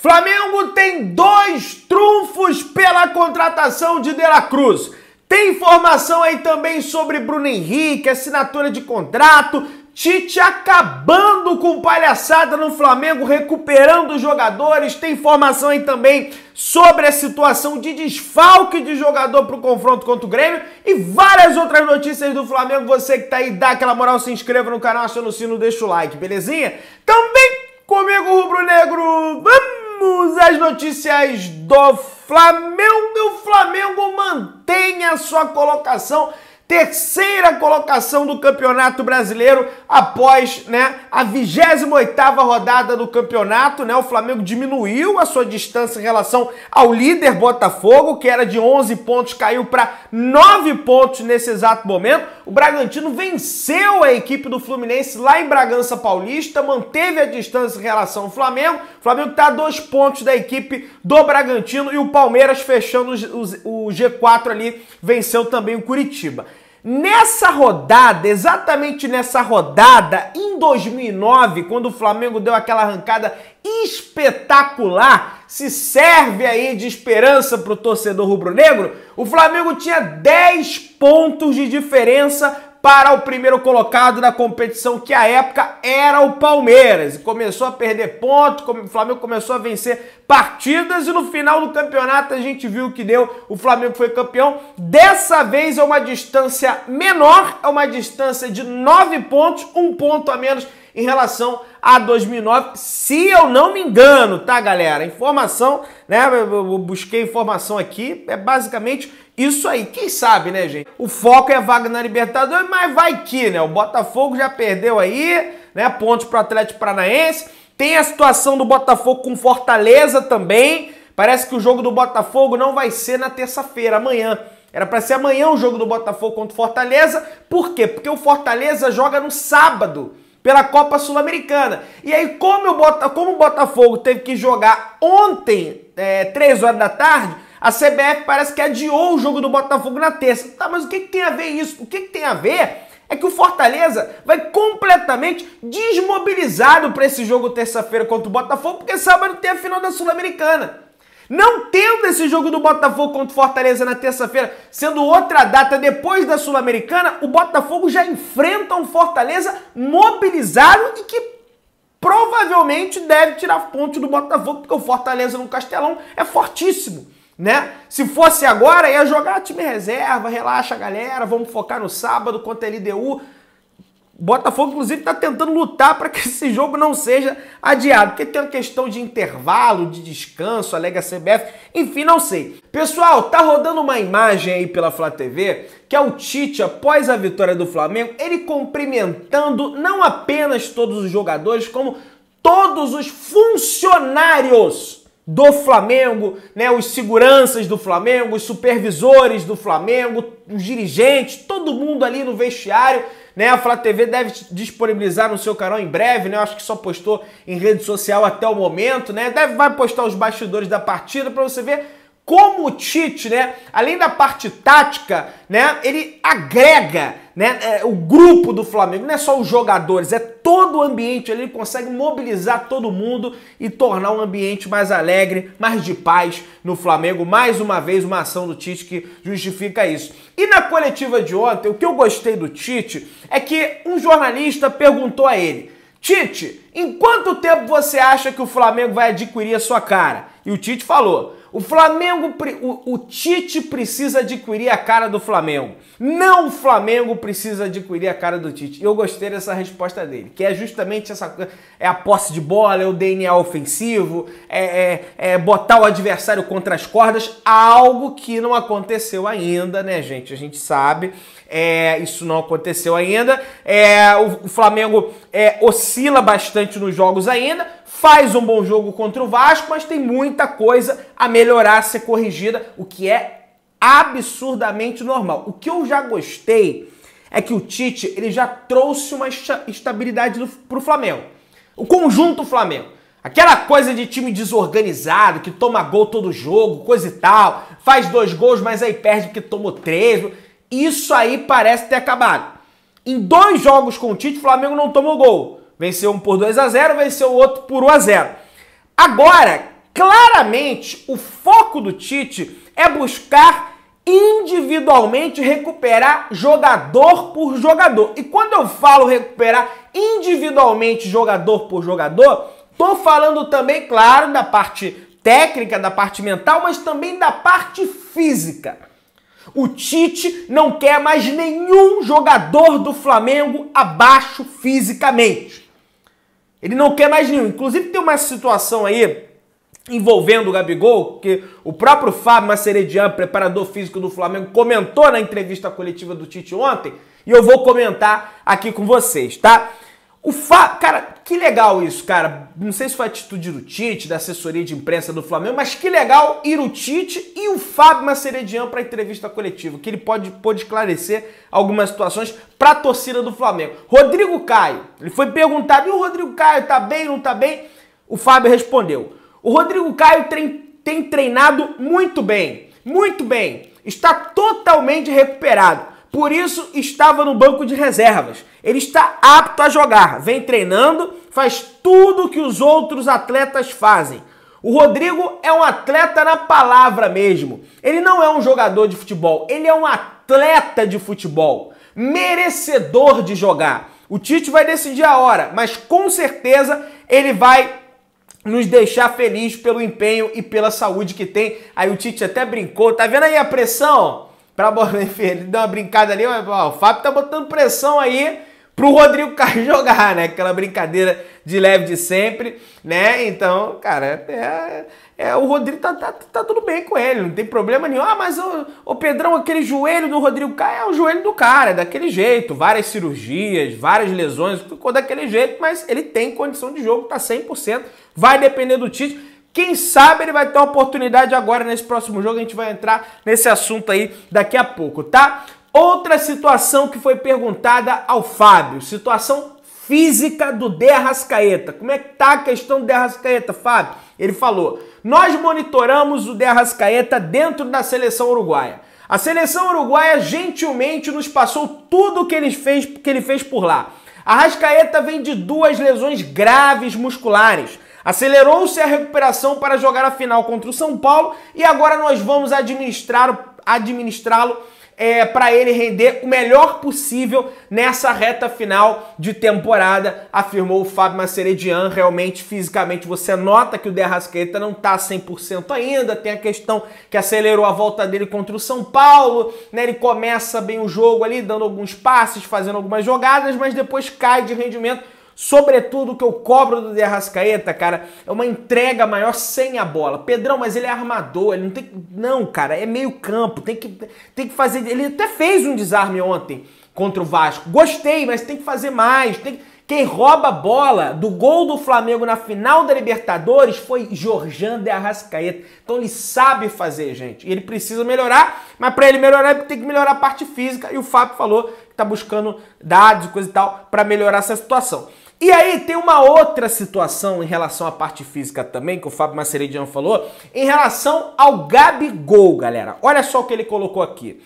Flamengo tem dois trunfos pela contratação de De La Cruz. Tem informação aí também sobre Bruno Henrique, assinatura de contrato, Tite acabando com palhaçada no Flamengo, recuperando os jogadores. Tem informação aí também sobre a situação de desfalque de jogador para o confronto contra o Grêmio e várias outras notícias do Flamengo. Você que tá aí, dá aquela moral, se inscreva no canal, aciona o sino, deixa o like, belezinha? Também comigo, Rubro Negro. Vamos! Vamos às notícias do Flamengo. O Flamengo mantém a sua colocação terceira colocação do Campeonato Brasileiro após né, a 28ª rodada do campeonato. Né, o Flamengo diminuiu a sua distância em relação ao líder Botafogo, que era de 11 pontos, caiu para 9 pontos nesse exato momento. O Bragantino venceu a equipe do Fluminense lá em Bragança Paulista, manteve a distância em relação ao Flamengo. O Flamengo está a dois pontos da equipe do Bragantino e o Palmeiras fechando o G4 ali, venceu também o Curitiba. Nessa rodada, exatamente nessa rodada, em 2009, quando o Flamengo deu aquela arrancada espetacular, se serve aí de esperança para o torcedor rubro-negro, o Flamengo tinha 10 pontos de diferença para o primeiro colocado da competição, que à época era o Palmeiras. Começou a perder pontos, o Flamengo começou a vencer partidas e no final do campeonato a gente viu o que deu. O Flamengo foi campeão. Dessa vez é uma distância menor, é uma distância de nove pontos, um ponto a menos em relação a 2009, se eu não me engano, tá, galera? Informação, né? Eu busquei informação aqui, é basicamente isso aí. Quem sabe, né, gente? O foco é a vaga na Libertadores, mas vai que, né? O Botafogo já perdeu aí, né? Pontos para o Atlético Paranaense. Tem a situação do Botafogo com Fortaleza também. Parece que o jogo do Botafogo não vai ser na terça-feira, amanhã. Era para ser amanhã o jogo do Botafogo contra o Fortaleza. Por quê? Porque o Fortaleza joga no sábado pela Copa Sul-Americana. E aí, como, Bota, como o Botafogo teve que jogar ontem, é, 3 horas da tarde, a CBF parece que adiou o jogo do Botafogo na terça. Tá, mas o que, que tem a ver isso? O que, que tem a ver é que o Fortaleza vai completamente desmobilizado para esse jogo terça-feira contra o Botafogo, porque sábado tem a final da Sul-Americana. Não tendo esse jogo do Botafogo contra o Fortaleza na terça-feira, sendo outra data depois da Sul-Americana, o Botafogo já enfrenta um Fortaleza mobilizado e que provavelmente deve tirar ponto do Botafogo, porque o Fortaleza no Castelão é fortíssimo. Né? Se fosse agora, ia jogar time reserva, relaxa galera, vamos focar no sábado contra a LDU. O Botafogo, inclusive, está tentando lutar para que esse jogo não seja adiado, porque tem uma questão de intervalo, de descanso, alega a CBF, enfim, não sei. Pessoal, tá rodando uma imagem aí pela Flá TV que é o Tite, após a vitória do Flamengo, ele cumprimentando não apenas todos os jogadores, como todos os funcionários do Flamengo, né, os seguranças do Flamengo, os supervisores do Flamengo, os dirigentes, todo mundo ali no vestiário né? A Flá TV deve disponibilizar no seu canal em breve, né? Eu acho que só postou em rede social até o momento, né? Deve vai postar os bastidores da partida para você ver como o Tite, né, além da parte tática, né, ele agrega, né, é, o grupo do Flamengo, não é só os jogadores, é todo o ambiente, ele consegue mobilizar todo mundo e tornar um ambiente mais alegre, mais de paz no Flamengo. Mais uma vez uma ação do Tite que justifica isso. E na coletiva de ontem, o que eu gostei do Tite é que um jornalista perguntou a ele: "Tite, em quanto tempo você acha que o Flamengo vai adquirir a sua cara?" E o Tite falou: o Flamengo, o, o, Tite precisa adquirir a cara do Flamengo. Não o Flamengo precisa adquirir a cara do Tite. E eu gostei dessa resposta dele, que é justamente essa coisa: é a posse de bola, é o DNA ofensivo, é, é, é botar o adversário contra as cordas, algo que não aconteceu ainda, né, gente? A gente sabe. É, isso não aconteceu ainda. É, o, o Flamengo é, oscila bastante nos jogos ainda, faz um bom jogo contra o Vasco, mas tem muita coisa a melhorar, a ser corrigida, o que é absurdamente normal. O que eu já gostei é que o Tite ele já trouxe uma estabilidade para o Flamengo. O conjunto Flamengo. Aquela coisa de time desorganizado, que toma gol todo jogo, coisa e tal, faz dois gols, mas aí perde porque tomou três. Isso aí parece ter acabado. Em dois jogos com o Tite, o Flamengo não tomou gol. Venceu um por 2 a 0, venceu o outro por 1 a 0. Agora, claramente, o foco do Tite é buscar individualmente recuperar jogador por jogador. E quando eu falo recuperar individualmente jogador por jogador, tô falando também, claro, da parte técnica, da parte mental, mas também da parte física. O Tite não quer mais nenhum jogador do Flamengo abaixo fisicamente. Ele não quer mais nenhum. Inclusive tem uma situação aí envolvendo o Gabigol, que o próprio Fábio Maceredian, preparador físico do Flamengo, comentou na entrevista coletiva do Tite ontem, e eu vou comentar aqui com vocês, tá? O fa... Cara, que legal isso, cara. Não sei se foi a atitude do Tite, da assessoria de imprensa do Flamengo, mas que legal ir o Tite e o Fábio Maceredian para entrevista coletiva, que ele pode, pode esclarecer algumas situações para a torcida do Flamengo. Rodrigo Caio, ele foi perguntado, e o Rodrigo Caio tá bem, não tá bem? O Fábio respondeu. O Rodrigo Caio tem, tem treinado muito bem, muito bem. Está totalmente recuperado. Por isso estava no banco de reservas. Ele está apto a jogar, vem treinando, faz tudo que os outros atletas fazem. O Rodrigo é um atleta na palavra mesmo. Ele não é um jogador de futebol, ele é um atleta de futebol, merecedor de jogar. O Tite vai decidir a hora, mas com certeza ele vai nos deixar felizes pelo empenho e pela saúde que tem. Aí o Tite até brincou, tá vendo aí a pressão? pra ele deu uma brincada ali, mas, ó, o Fábio tá botando pressão aí pro Rodrigo Caio jogar, né? Aquela brincadeira de leve de sempre, né? Então, cara, é, é, é o Rodrigo tá, tá, tá, tudo bem com ele, não tem problema nenhum. Ah, mas o, o Pedrão, aquele joelho do Rodrigo Caio é o joelho do cara, é daquele jeito. Várias cirurgias, várias lesões, ficou daquele jeito, mas ele tem condição de jogo, tá 100%. Vai depender do Tite. Quem sabe ele vai ter uma oportunidade agora nesse próximo jogo. A gente vai entrar nesse assunto aí daqui a pouco, tá? Outra situação que foi perguntada ao Fábio, situação física do Derrascaeta. Como é que tá a questão do Derrascaeta, Fábio? Ele falou: "Nós monitoramos o Derrascaeta dentro da seleção uruguaia. A seleção uruguaia gentilmente nos passou tudo o que ele fez, que ele fez por lá. A Rascaeta vem de duas lesões graves musculares. Acelerou-se a recuperação para jogar a final contra o São Paulo e agora nós vamos administrar, administrá-lo é, para ele render o melhor possível nessa reta final de temporada, afirmou o Fábio Maceredian. Realmente, fisicamente, você nota que o Derrasqueta não está 100% ainda. Tem a questão que acelerou a volta dele contra o São Paulo. Né? Ele começa bem o jogo ali, dando alguns passes, fazendo algumas jogadas, mas depois cai de rendimento Sobretudo o que eu cobro do De Arrascaeta, cara, é uma entrega maior sem a bola. Pedrão, mas ele é armador, ele não tem. Não, cara, é meio campo, tem que, tem que fazer. Ele até fez um desarme ontem contra o Vasco. Gostei, mas tem que fazer mais. Tem... Quem rouba a bola do gol do Flamengo na final da Libertadores foi Jorjan de Arrascaeta. Então ele sabe fazer, gente. E ele precisa melhorar, mas para ele melhorar, ele tem que melhorar a parte física. E o Fábio falou que tá buscando dados e coisa e tal para melhorar essa situação. E aí tem uma outra situação em relação à parte física também, que o Fábio Maceridiano falou, em relação ao Gabigol, galera. Olha só o que ele colocou aqui.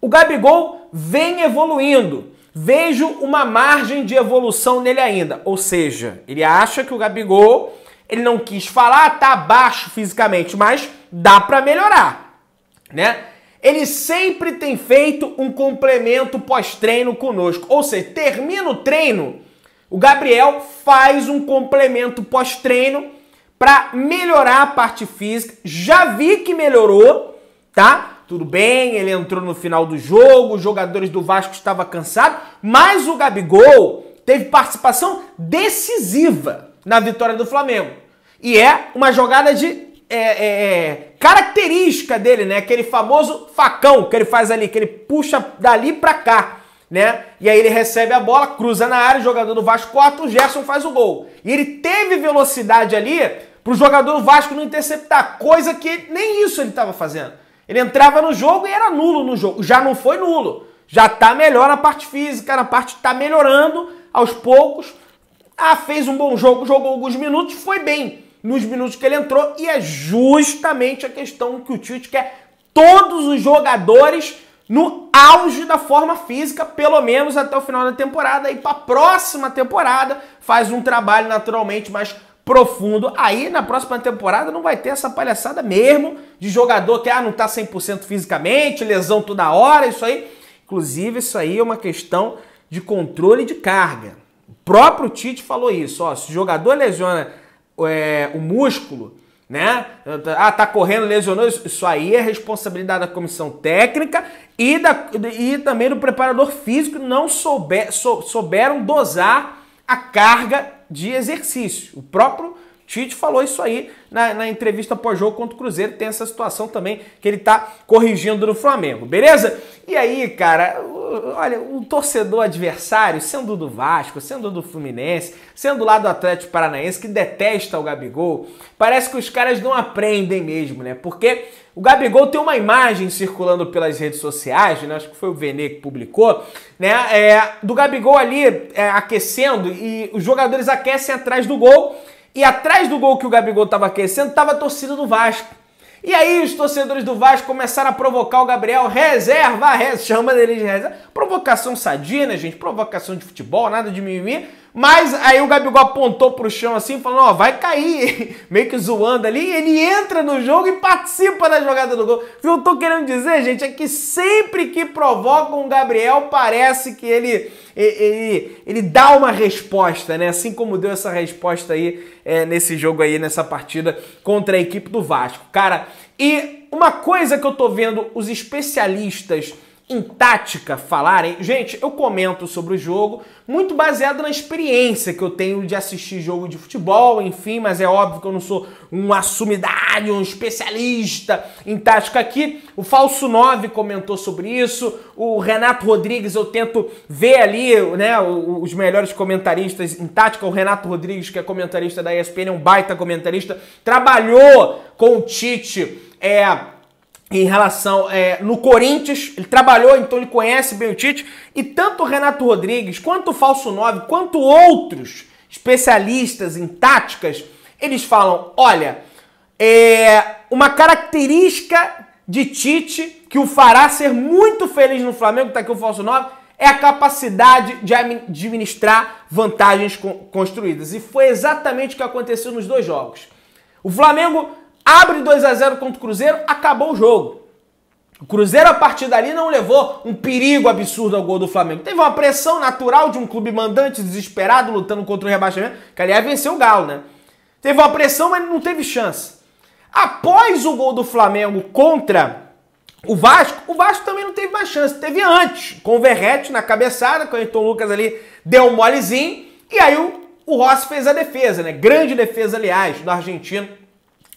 O Gabigol vem evoluindo. Vejo uma margem de evolução nele ainda. Ou seja, ele acha que o Gabigol, ele não quis falar, tá abaixo fisicamente, mas dá para melhorar, né? Ele sempre tem feito um complemento pós-treino conosco. Ou seja, termina o treino, o Gabriel faz um complemento pós-treino para melhorar a parte física. Já vi que melhorou, tá? Tudo bem, ele entrou no final do jogo, os jogadores do Vasco estavam cansados, mas o Gabigol teve participação decisiva na vitória do Flamengo. E é uma jogada de é, é, é característica dele, né? Aquele famoso facão que ele faz ali, que ele puxa dali para cá né? E aí ele recebe a bola, cruza na área, o jogador do Vasco corta, o Gerson faz o gol. E ele teve velocidade ali para o jogador do Vasco não interceptar, coisa que nem isso ele estava fazendo. Ele entrava no jogo e era nulo no jogo. Já não foi nulo. Já está melhor na parte física, na parte está melhorando aos poucos. Ah, fez um bom jogo, jogou alguns minutos, foi bem nos minutos que ele entrou e é justamente a questão que o Tite quer todos os jogadores no auge da forma física, pelo menos até o final da temporada, e para a próxima temporada faz um trabalho naturalmente mais profundo. Aí na próxima temporada não vai ter essa palhaçada mesmo de jogador que ah, não tá 100% fisicamente, lesão toda hora, isso aí. Inclusive, isso aí é uma questão de controle de carga. O próprio Tite falou isso, ó, se o jogador lesiona é, o músculo, né? Ah, tá correndo, lesionou. Isso aí é responsabilidade da comissão técnica e, da, e também do preparador físico. Não souber, sou, souberam dosar a carga de exercício. O próprio Tite falou isso aí na, na entrevista pós-jogo contra o Cruzeiro. Tem essa situação também que ele tá corrigindo no Flamengo, beleza? E aí, cara, olha, um torcedor adversário, sendo do Vasco, sendo do Fluminense, sendo lá do Atlético Paranaense, que detesta o Gabigol, parece que os caras não aprendem mesmo, né? Porque o Gabigol tem uma imagem circulando pelas redes sociais, né? acho que foi o Vene que publicou, né? É, do Gabigol ali é, aquecendo e os jogadores aquecem atrás do gol e atrás do gol que o Gabigol estava aquecendo, estava a torcida do Vasco. E aí os torcedores do Vasco começaram a provocar o Gabriel, reserva, reserva chama dele de reserva. Provocação sadia, né, gente? Provocação de futebol, nada de mimimi. Mas aí o Gabigol apontou pro chão assim, falando, ó, oh, vai cair, meio que zoando ali, ele entra no jogo e participa da jogada do gol. O que eu tô querendo dizer, gente, é que sempre que provocam o Gabriel, parece que ele, ele, ele dá uma resposta, né? Assim como deu essa resposta aí é, nesse jogo aí, nessa partida contra a equipe do Vasco. Cara, e uma coisa que eu tô vendo os especialistas em tática falarem, gente, eu comento sobre o jogo muito baseado na experiência que eu tenho de assistir jogo de futebol, enfim, mas é óbvio que eu não sou um assumidário um especialista em tática aqui. O Falso 9 comentou sobre isso, o Renato Rodrigues, eu tento ver ali, né, os melhores comentaristas em tática, o Renato Rodrigues, que é comentarista da ESPN, é um baita comentarista, trabalhou com o Tite, é em relação é, no Corinthians, ele trabalhou, então ele conhece bem o Tite, e tanto o Renato Rodrigues, quanto o Falso 9, quanto outros especialistas em táticas, eles falam, olha, é uma característica de Tite que o fará ser muito feliz no Flamengo, tá aqui o Falso 9, é a capacidade de administrar vantagens construídas. E foi exatamente o que aconteceu nos dois jogos. O Flamengo abre 2 a 0 contra o Cruzeiro, acabou o jogo. O Cruzeiro, a partir dali, não levou um perigo absurdo ao gol do Flamengo. Teve uma pressão natural de um clube mandante desesperado lutando contra o rebaixamento, que aliás venceu o Galo, né? Teve uma pressão, mas não teve chance. Após o gol do Flamengo contra o Vasco, o Vasco também não teve mais chance. Teve antes, com o Verrete na cabeçada, com o Ayrton Lucas ali deu um molezinho, e aí o, o Rossi fez a defesa, né? Grande defesa, aliás, do argentino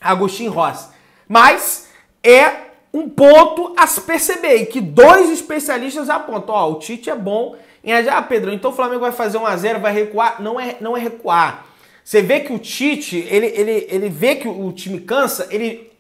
Agostinho Rossi. Mas é um ponto a se perceber, que dois especialistas apontam, ó, o Tite é bom em ah, Pedro, então o Flamengo vai fazer um a zero, vai recuar, não é, não é recuar. Você vê que o Tite, ele, ele, ele vê que o time cansa, ele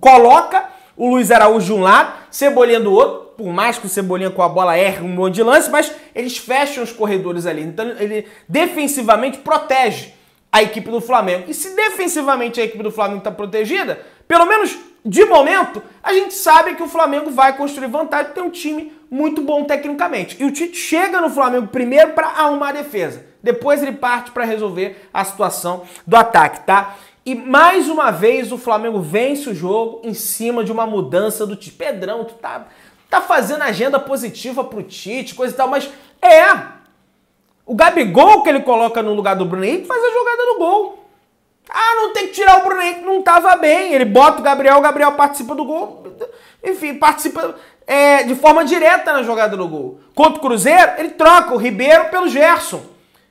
coloca o Luiz Araújo de um lado, Cebolinha do outro, por mais que o Cebolinha com a bola erre um monte de lance, mas eles fecham os corredores ali. Então ele defensivamente protege a equipe do Flamengo. E se defensivamente a equipe do Flamengo está protegida, pelo menos de momento, a gente sabe que o Flamengo vai construir vantagem, tem é um time muito bom tecnicamente. E o Tite chega no Flamengo primeiro para arrumar a defesa. Depois ele parte para resolver a situação do ataque, tá? E mais uma vez o Flamengo vence o jogo em cima de uma mudança do Tite. Pedrão, tu tá, tá fazendo agenda positiva pro Tite, coisa e tal, mas é, o Gabigol que ele coloca no lugar do Bruno Henrique faz a jogada no gol. Ah, não tem que tirar o Bruno Henrique, não tava bem. Ele bota o Gabriel, o Gabriel participa do gol. Enfim, participa é, de forma direta na jogada do gol. Contra o Cruzeiro, ele troca o Ribeiro pelo Gerson.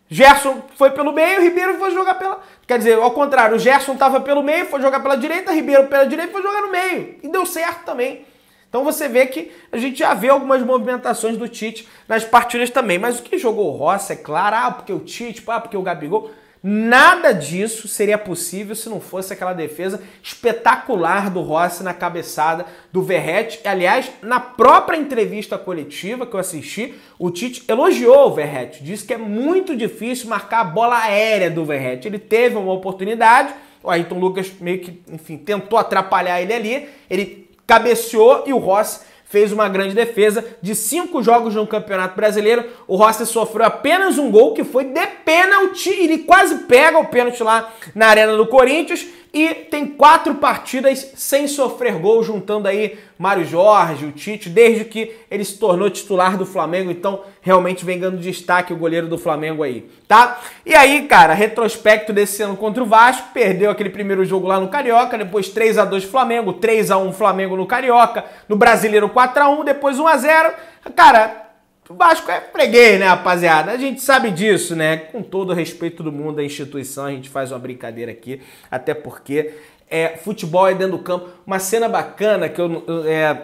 Gerson foi pelo meio, o Ribeiro foi jogar pela. Quer dizer, ao contrário, o Gerson tava pelo meio, foi jogar pela direita, Ribeiro pela direita, foi jogar no meio. E deu certo também. Então você vê que a gente já vê algumas movimentações do Tite nas partidas também. Mas o que jogou o Rossi, é claro, ah, porque o Tite, ah, porque o Gabigol. Nada disso seria possível se não fosse aquela defesa espetacular do Rossi na cabeçada do Verrete. Aliás, na própria entrevista coletiva que eu assisti, o Tite elogiou o Verrete, disse que é muito difícil marcar a bola aérea do Verrete. Ele teve uma oportunidade, o Ayrton Lucas meio que, enfim, tentou atrapalhar ele ali. Ele cabeceou e o Rossi fez uma grande defesa. De cinco jogos no Campeonato Brasileiro, o Rossi sofreu apenas um gol que foi de pênalti. Ele quase pega o pênalti lá na Arena do Corinthians. E tem quatro partidas sem sofrer gol, juntando aí Mário Jorge, o Tite, desde que ele se tornou titular do Flamengo, então realmente vem ganhando destaque o goleiro do Flamengo aí, tá? E aí, cara, retrospecto desse ano contra o Vasco, perdeu aquele primeiro jogo lá no Carioca, depois 3 a 2 Flamengo, 3 a 1 Flamengo no Carioca, no Brasileiro 4 a 1, depois 1 a 0. Cara, o Vasco é freguês, né, rapaziada? A gente sabe disso, né? Com todo o respeito do mundo à instituição, a gente faz uma brincadeira aqui, até porque é, futebol é dentro do campo. Uma cena bacana que eu, é,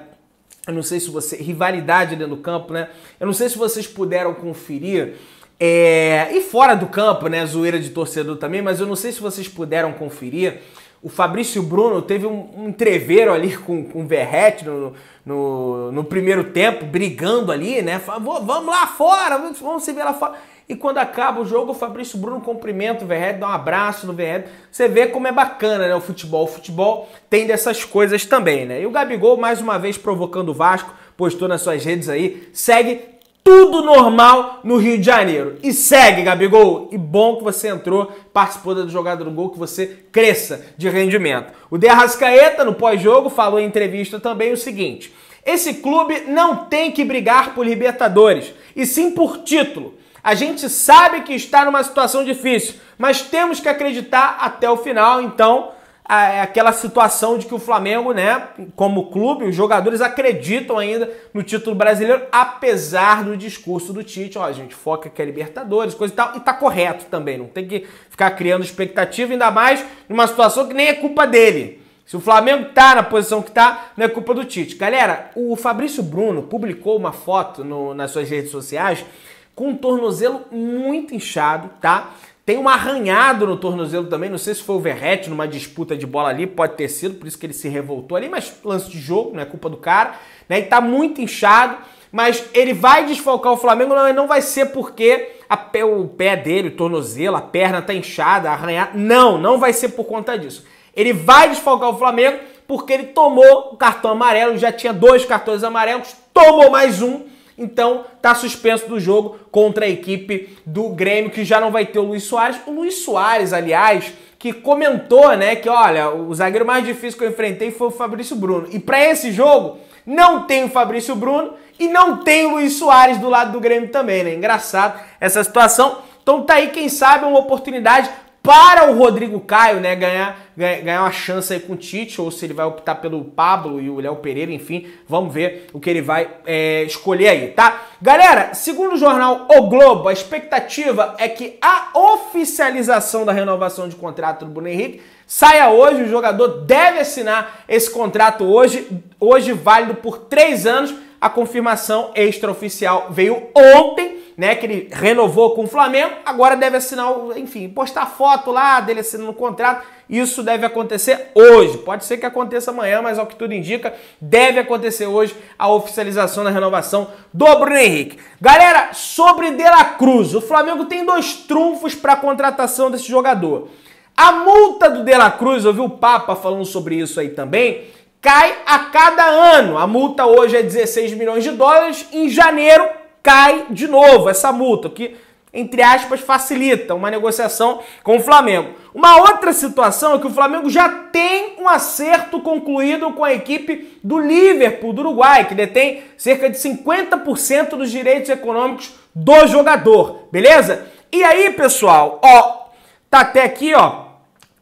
eu não sei se você. Rivalidade dentro do campo, né? Eu não sei se vocês puderam conferir. É, e fora do campo, né? Zoeira de torcedor também, mas eu não sei se vocês puderam conferir. O Fabrício Bruno teve um, um ali com, com o Verrete no, no, no primeiro tempo, brigando ali, né? Fala, vamos lá fora, vamos se ver lá fora. E quando acaba o jogo, o Fabrício Bruno cumprimenta o Verret, dá um abraço no Verret. Você vê como é bacana, né? O futebol. O futebol tem dessas coisas também, né? E o Gabigol, mais uma vez, provocando o Vasco, postou nas suas redes aí. Segue tudo normal no Rio de Janeiro. E segue, Gabigol. E bom que você entrou, participou da jogada do gol, que você cresça de rendimento. O De Arrascaeta, no pós-jogo, falou em entrevista também o seguinte: esse clube não tem que brigar por Libertadores, e sim por título. A gente sabe que está numa situação difícil, mas temos que acreditar até o final, então é aquela situação de que o Flamengo, né, como clube, os jogadores acreditam ainda no título brasileiro, apesar do discurso do Tite, ó, a gente foca que é Libertadores, coisa e tal, e tá correto também, não tem que ficar criando expectativa, ainda mais numa situação que nem é culpa dele. Se o Flamengo tá na posição que tá, não é culpa do Tite. Galera, o Fabrício Bruno publicou uma foto no, nas suas redes sociais com um tornozelo muito inchado, tá? Tem um arranhado no tornozelo também, não sei se foi o Verrete numa disputa de bola ali, pode ter sido, por isso que ele se revoltou ali, mas lance de jogo, não é culpa do cara, né? E tá muito inchado, mas ele vai desfalcar o Flamengo, não, não vai ser porque pé, o pé dele, o tornozelo, a perna tá inchada, arranhada. Não, não vai ser por conta disso. Ele vai desfalcar o Flamengo porque ele tomou o cartão amarelo, já tinha dois cartões amarelos, tomou mais um então, tá suspenso do jogo contra a equipe do Grêmio, que já não vai ter o Luiz Soares. O Luiz Soares, aliás, que comentou, né, que olha, o zagueiro mais difícil que eu enfrentei foi o Fabrício Bruno. E para esse jogo, não tem o Fabrício Bruno e não tem o Luiz Soares do lado do Grêmio também, né? Engraçado essa situação. Então tá aí, quem sabe, uma oportunidade para o Rodrigo Caio, né, ganhar, ganhar uma chance aí com o Tite, ou se ele vai optar pelo Pablo e o Léo Pereira, enfim, vamos ver o que ele vai é, escolher aí, tá? Galera, segundo o jornal O Globo, a expectativa é que a oficialização da renovação de contrato do Bruno Henrique saia hoje, o jogador deve assinar esse contrato hoje, hoje válido por três anos, a confirmação extraoficial veio ontem, né? Que ele renovou com o Flamengo, agora deve assinar, enfim, postar foto lá dele assinando o contrato. Isso deve acontecer hoje. Pode ser que aconteça amanhã, mas ao que tudo indica, deve acontecer hoje a oficialização da renovação do Bruno Henrique. Galera, sobre De La Cruz, o Flamengo tem dois trunfos para a contratação desse jogador. A multa do De La Cruz, eu vi o Papa falando sobre isso aí também, cai a cada ano. A multa hoje é 16 milhões de dólares, em janeiro cai de novo essa multa, que entre aspas facilita uma negociação com o Flamengo. Uma outra situação é que o Flamengo já tem um acerto concluído com a equipe do Liverpool do Uruguai, que detém cerca de 50% dos direitos econômicos do jogador, beleza? E aí, pessoal, ó, tá até aqui, ó,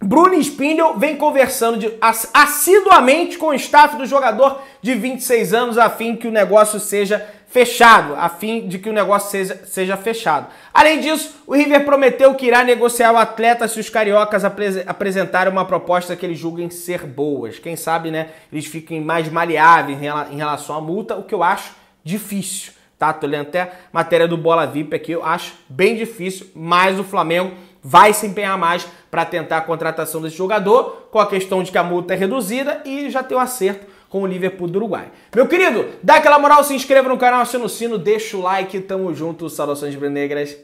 Bruno Spindel vem conversando de, assiduamente com o staff do jogador de 26 anos a fim que o negócio seja fechado, a fim de que o negócio seja, seja fechado. Além disso, o River prometeu que irá negociar o atleta se os cariocas apresentarem uma proposta que eles julguem ser boas. Quem sabe, né, eles fiquem mais maleáveis em relação à multa, o que eu acho difícil, tá? Tô lendo até matéria do Bola VIP aqui, eu acho bem difícil, mas o Flamengo vai se empenhar mais para tentar a contratação desse jogador, com a questão de que a multa é reduzida e já tem o acerto com o Liverpool do Uruguai. Meu querido, dá aquela moral, se inscreva no canal, assina o sino, deixa o like, tamo junto, saudações negras.